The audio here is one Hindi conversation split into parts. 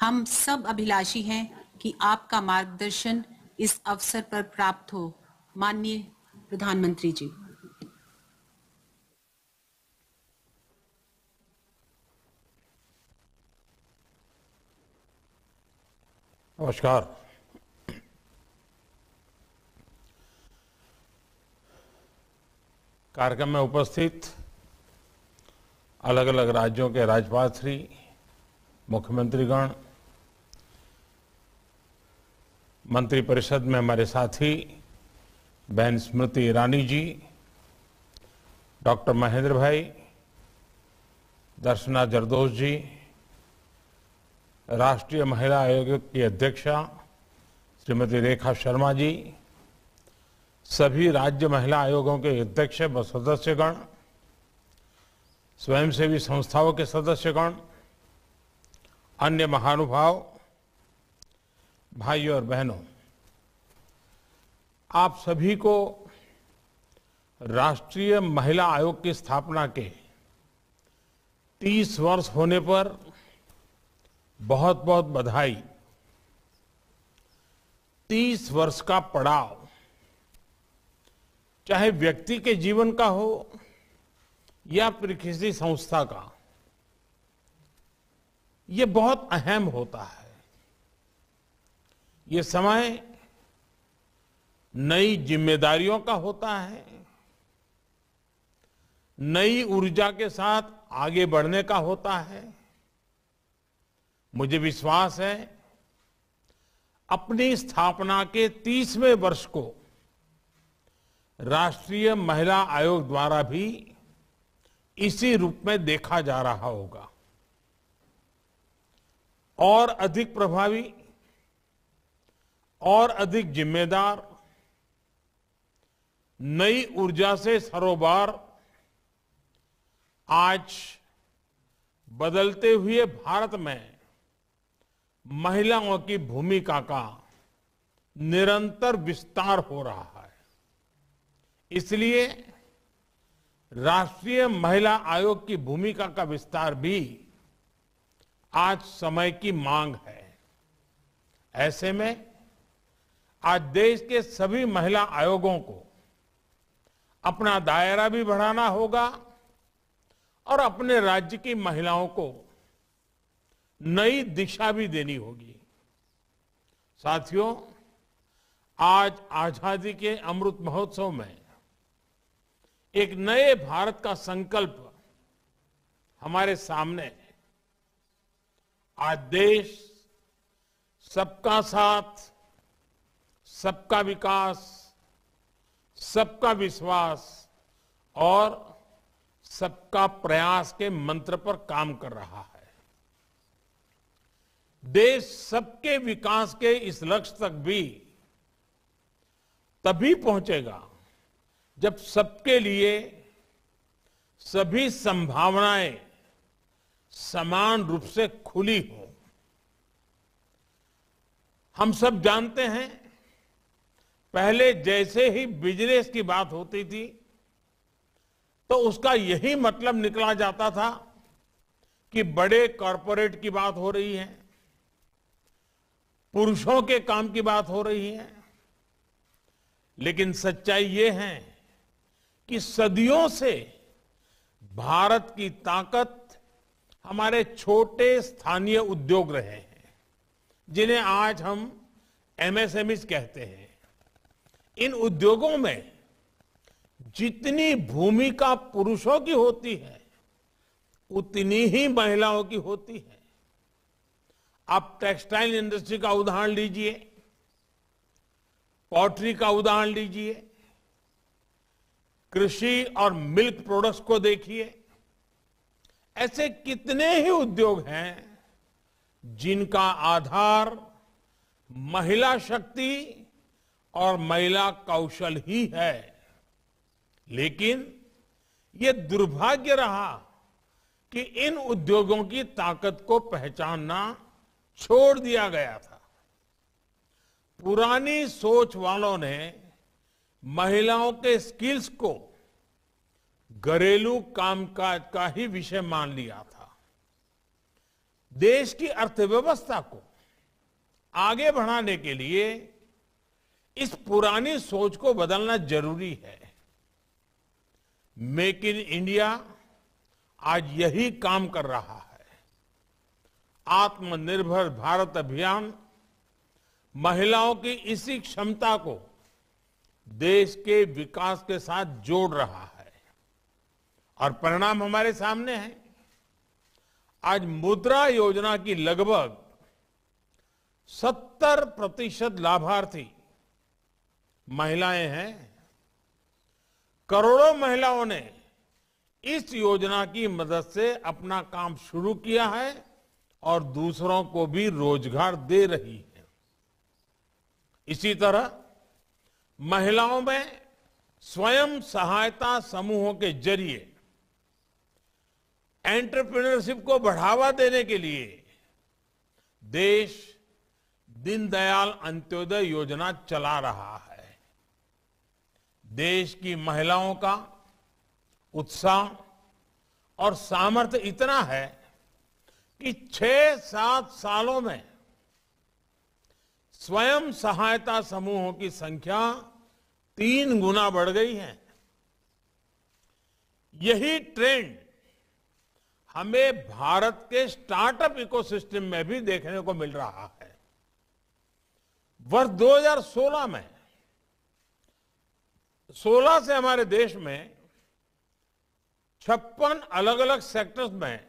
हम सब अभिलाषी हैं कि आपका मार्गदर्शन इस अवसर पर प्राप्त हो माननीय प्रधानमंत्री जी नमस्कार कार्यक्रम में उपस्थित अलग अलग राज्यों के राज्यपाल श्री मुख्यमंत्रीगण मंत्रिपरिषद में हमारे साथी बहन स्मृति ईरानी जी डॉक्टर महेंद्र भाई दर्शना जरदोस जी राष्ट्रीय महिला आयोग की अध्यक्षा श्रीमती रेखा शर्मा जी सभी राज्य महिला आयोगों के अध्यक्ष व सदस्यगण स्वयंसेवी संस्थाओं के सदस्यगण अन्य महानुभाव भाइयों और बहनों आप सभी को राष्ट्रीय महिला आयोग की स्थापना के 30 वर्ष होने पर बहुत बहुत बधाई 30 वर्ष का पड़ाव चाहे व्यक्ति के जीवन का हो या फिर किसी संस्था का ये बहुत अहम होता है ये समय नई जिम्मेदारियों का होता है नई ऊर्जा के साथ आगे बढ़ने का होता है मुझे विश्वास है अपनी स्थापना के तीसवें वर्ष को राष्ट्रीय महिला आयोग द्वारा भी इसी रूप में देखा जा रहा होगा और अधिक प्रभावी और अधिक जिम्मेदार नई ऊर्जा से सरोबार आज बदलते हुए भारत में महिलाओं की भूमिका का निरंतर विस्तार हो रहा है इसलिए राष्ट्रीय महिला आयोग की भूमिका का विस्तार भी आज समय की मांग है ऐसे में आज देश के सभी महिला आयोगों को अपना दायरा भी बढ़ाना होगा और अपने राज्य की महिलाओं को नई दिशा भी देनी होगी साथियों आज आजादी के अमृत महोत्सव में एक नए भारत का संकल्प हमारे सामने है आज देश सबका साथ सबका विकास सबका विश्वास और सबका प्रयास के मंत्र पर काम कर रहा है देश सबके विकास के इस लक्ष्य तक भी तभी पहुंचेगा जब सबके लिए सभी संभावनाएं समान रूप से खुली हो हम सब जानते हैं पहले जैसे ही बिजनेस की बात होती थी तो उसका यही मतलब निकला जाता था कि बड़े कॉरपोरेट की बात हो रही है पुरुषों के काम की बात हो रही है लेकिन सच्चाई ये है कि सदियों से भारत की ताकत हमारे छोटे स्थानीय उद्योग रहे हैं जिन्हें आज हम एमएसएमई कहते हैं इन उद्योगों में जितनी भूमिका पुरुषों की होती है उतनी ही महिलाओं की होती है आप टेक्सटाइल इंडस्ट्री का उदाहरण लीजिए पॉटरी का उदाहरण लीजिए कृषि और मिल्क प्रोडक्ट्स को देखिए ऐसे कितने ही उद्योग हैं जिनका आधार महिला शक्ति और महिला कौशल ही है लेकिन ये दुर्भाग्य रहा कि इन उद्योगों की ताकत को पहचानना छोड़ दिया गया था पुरानी सोच वालों ने महिलाओं के स्किल्स को घरेलू कामकाज का ही विषय मान लिया था देश की अर्थव्यवस्था को आगे बढ़ाने के लिए इस पुरानी सोच को बदलना जरूरी है मेक इन इंडिया आज यही काम कर रहा है आत्मनिर्भर भारत अभियान महिलाओं की इसी क्षमता को देश के विकास के साथ जोड़ रहा है और परिणाम हमारे सामने है आज मुद्रा योजना की लगभग 70 प्रतिशत लाभार्थी महिलाएं हैं करोड़ों महिलाओं ने इस योजना की मदद से अपना काम शुरू किया है और दूसरों को भी रोजगार दे रही है इसी तरह महिलाओं में स्वयं सहायता समूहों के जरिए एंटरप्रेन्योरशिप को बढ़ावा देने के लिए देश दीनदयाल अंत्योदय योजना चला रहा है देश की महिलाओं का उत्साह और सामर्थ्य इतना है कि छह सात सालों में स्वयं सहायता समूहों की संख्या तीन गुना बढ़ गई है यही ट्रेंड हमें भारत के स्टार्टअप इकोसिस्टम में भी देखने को मिल रहा है वर्ष 2016 में 16 से हमारे देश में छप्पन अलग अलग सेक्टर्स में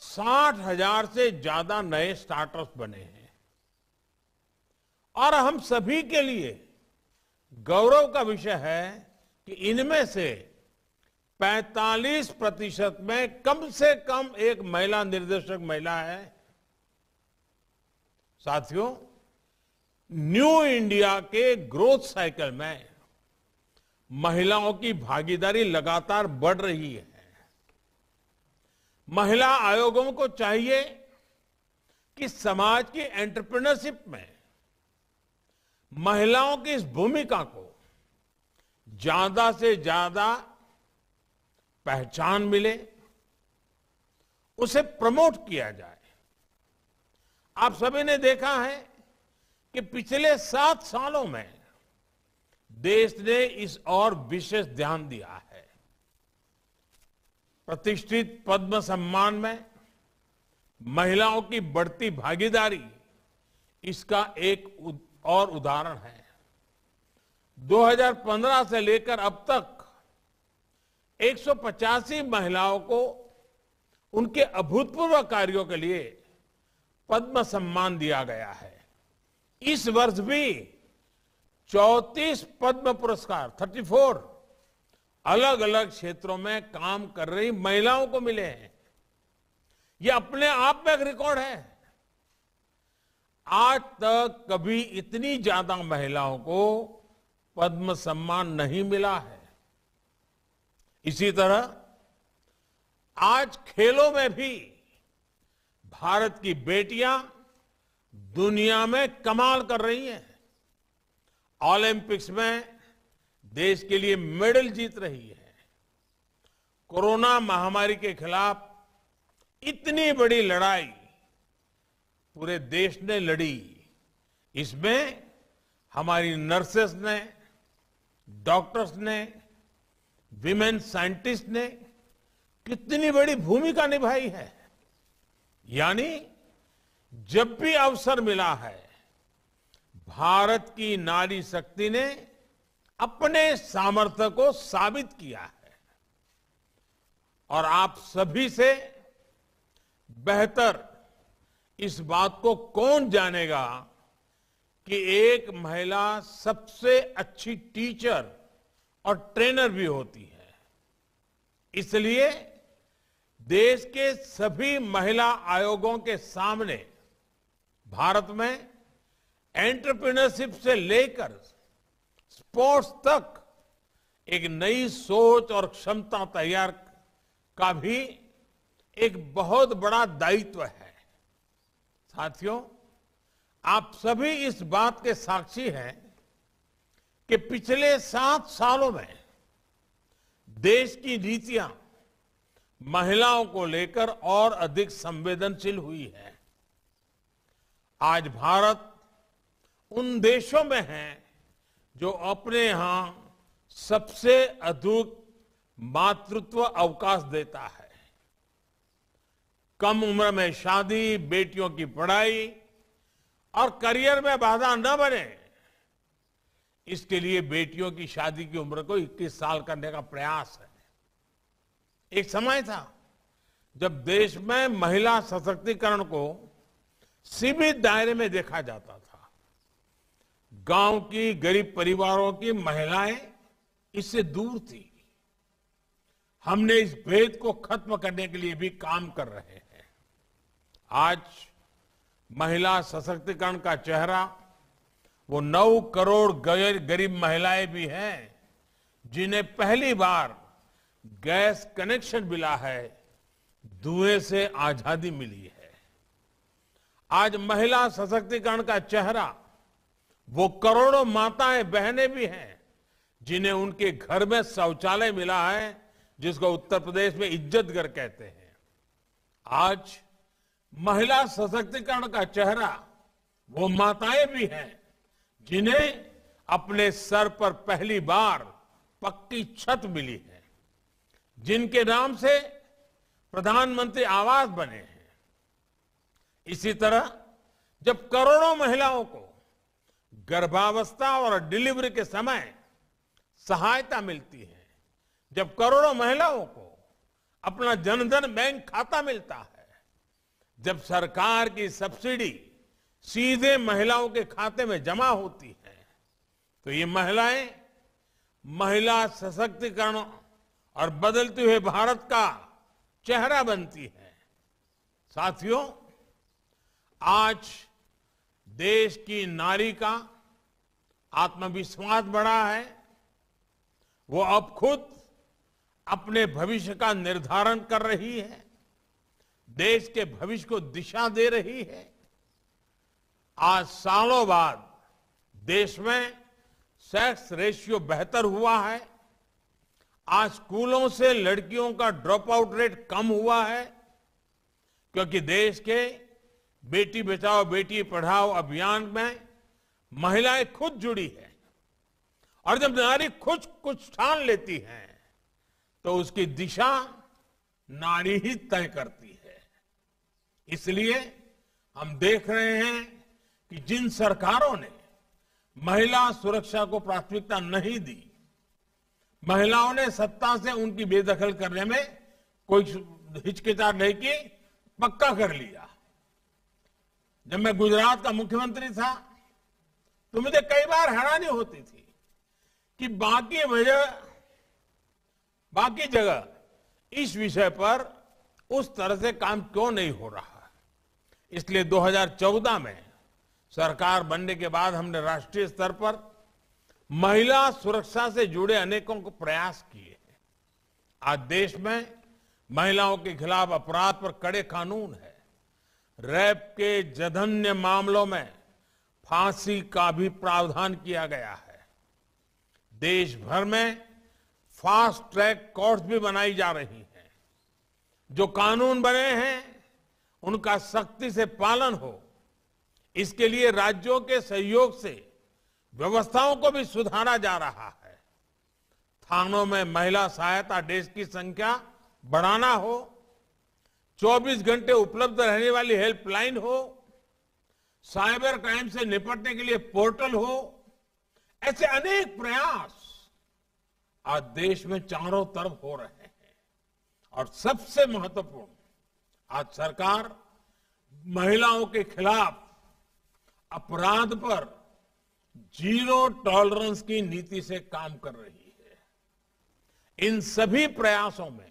साठ हजार से ज्यादा नए स्टार्टअप्स बने हैं और हम सभी के लिए गौरव का विषय है कि इनमें से 45 प्रतिशत में कम से कम एक महिला निर्देशक महिला है साथियों न्यू इंडिया के ग्रोथ साइकिल में महिलाओं की भागीदारी लगातार बढ़ रही है महिला आयोगों को चाहिए कि समाज की एंटरप्रेन्योरशिप में महिलाओं की इस भूमिका को ज्यादा से ज्यादा पहचान मिले उसे प्रमोट किया जाए आप सभी ने देखा है कि पिछले सात सालों में देश ने इस और विशेष ध्यान दिया है प्रतिष्ठित पद्म सम्मान में महिलाओं की बढ़ती भागीदारी इसका एक और उदाहरण है 2015 से लेकर अब तक एक महिलाओं को उनके अभूतपूर्व कार्यों के लिए पद्म सम्मान दिया गया है इस वर्ष भी 34 पद्म पुरस्कार 34 अलग अलग क्षेत्रों में काम कर रही महिलाओं को मिले हैं यह अपने आप में एक रिकॉर्ड है आज तक कभी इतनी ज्यादा महिलाओं को पद्म सम्मान नहीं मिला है इसी तरह आज खेलों में भी भारत की बेटियां दुनिया में कमाल कर रही हैं ओलंपिक्स में देश के लिए मेडल जीत रही है कोरोना महामारी के खिलाफ इतनी बड़ी लड़ाई पूरे देश ने लड़ी इसमें हमारी नर्सेस ने डॉक्टर्स ने विमेन साइंटिस्ट ने कितनी बड़ी भूमिका निभाई है यानी जब भी अवसर मिला है भारत की नारी शक्ति ने अपने सामर्थ्य को साबित किया है और आप सभी से बेहतर इस बात को कौन जानेगा कि एक महिला सबसे अच्छी टीचर और ट्रेनर भी होती है इसलिए देश के सभी महिला आयोगों के सामने भारत में एंटरप्रेन्योरशिप से लेकर स्पोर्ट्स तक एक नई सोच और क्षमता तैयार का भी एक बहुत बड़ा दायित्व है साथियों आप सभी इस बात के साक्षी हैं कि पिछले सात सालों में देश की नीतियां महिलाओं को लेकर और अधिक संवेदनशील हुई है आज भारत उन देशों में है जो अपने यहां सबसे अधिक मातृत्व अवकाश देता है कम उम्र में शादी बेटियों की पढ़ाई और करियर में बाधा न बने इसके लिए बेटियों की शादी की उम्र को 21 साल करने का प्रयास है एक समय था जब देश में महिला सशक्तिकरण को सीमित दायरे में देखा जाता था गांव की गरीब परिवारों की महिलाएं इससे दूर थी हमने इस भेद को खत्म करने के लिए भी काम कर रहे हैं आज महिला सशक्तिकरण का चेहरा वो नौ करोड़ गरीब महिलाएं भी हैं जिन्हें पहली बार गैस कनेक्शन मिला है धुएं से आजादी मिली है आज महिला सशक्तिकरण का चेहरा वो करोड़ों माताएं बहनें भी हैं जिन्हें उनके घर में शौचालय मिला है जिसको उत्तर प्रदेश में इज्जतगर कहते हैं आज महिला सशक्तिकरण का चेहरा वो माताएं भी हैं जिन्हें अपने सर पर पहली बार पक्की छत मिली है जिनके नाम से प्रधानमंत्री आवास बने हैं इसी तरह जब करोड़ों महिलाओं को गर्भावस्था और डिलीवरी के समय सहायता मिलती है जब करोड़ों महिलाओं को अपना जनधन बैंक खाता मिलता है जब सरकार की सब्सिडी सीधे महिलाओं के खाते में जमा होती है तो ये महिलाएं महिला सशक्तिकरण और बदलते हुए भारत का चेहरा बनती है साथियों आज देश की नारी का आत्मविश्वास बढ़ा है वो अब खुद अपने भविष्य का निर्धारण कर रही है देश के भविष्य को दिशा दे रही है आज सालों बाद देश में सेक्स रेशियो बेहतर हुआ है आज स्कूलों से लड़कियों का ड्रॉप आउट रेट कम हुआ है क्योंकि देश के बेटी बचाओ बेटी पढ़ाओ अभियान में महिलाएं खुद जुड़ी है और जब नारी खुद कुछ ठान लेती है तो उसकी दिशा नारी ही तय करती है इसलिए हम देख रहे हैं कि जिन सरकारों ने महिला सुरक्षा को प्राथमिकता नहीं दी महिलाओं ने सत्ता से उनकी बेदखल करने में कोई हिचकिचाहट नहीं की पक्का कर लिया जब मैं गुजरात का मुख्यमंत्री था तो मुझे कई बार हैरानी होती थी कि बाकी वजह बाकी जगह इस विषय पर उस तरह से काम क्यों नहीं हो रहा इसलिए 2014 में सरकार बनने के बाद हमने राष्ट्रीय स्तर पर महिला सुरक्षा से जुड़े अनेकों को प्रयास किए हैं आज देश में महिलाओं के खिलाफ अपराध पर कड़े कानून है रैप के जघन्य मामलों में फांसी का भी प्रावधान किया गया है देश भर में फास्ट ट्रैक कोर्ट भी बनाई जा रही है जो कानून बने हैं उनका सख्ती से पालन हो इसके लिए राज्यों के सहयोग से व्यवस्थाओं को भी सुधारा जा रहा है थानों में महिला सहायता डेस्क की संख्या बढ़ाना हो 24 घंटे उपलब्ध रहने वाली हेल्पलाइन हो साइबर क्राइम से निपटने के लिए पोर्टल हो ऐसे अनेक प्रयास आज देश में चारों तरफ हो रहे हैं और सबसे महत्वपूर्ण आज सरकार महिलाओं के खिलाफ अपराध पर जीरो टॉलरेंस की नीति से काम कर रही है इन सभी प्रयासों में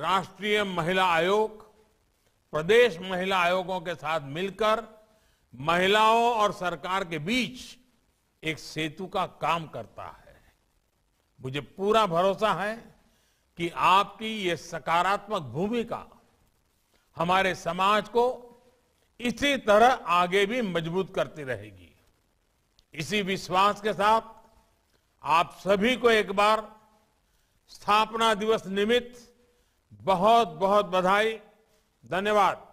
राष्ट्रीय महिला आयोग प्रदेश महिला आयोगों के साथ मिलकर महिलाओं और सरकार के बीच एक सेतु का काम करता है मुझे पूरा भरोसा है कि आपकी ये सकारात्मक भूमिका हमारे समाज को इसी तरह आगे भी मजबूत करती रहेगी इसी विश्वास के साथ आप सभी को एक बार स्थापना दिवस निमित्त बहुत बहुत बधाई धन्यवाद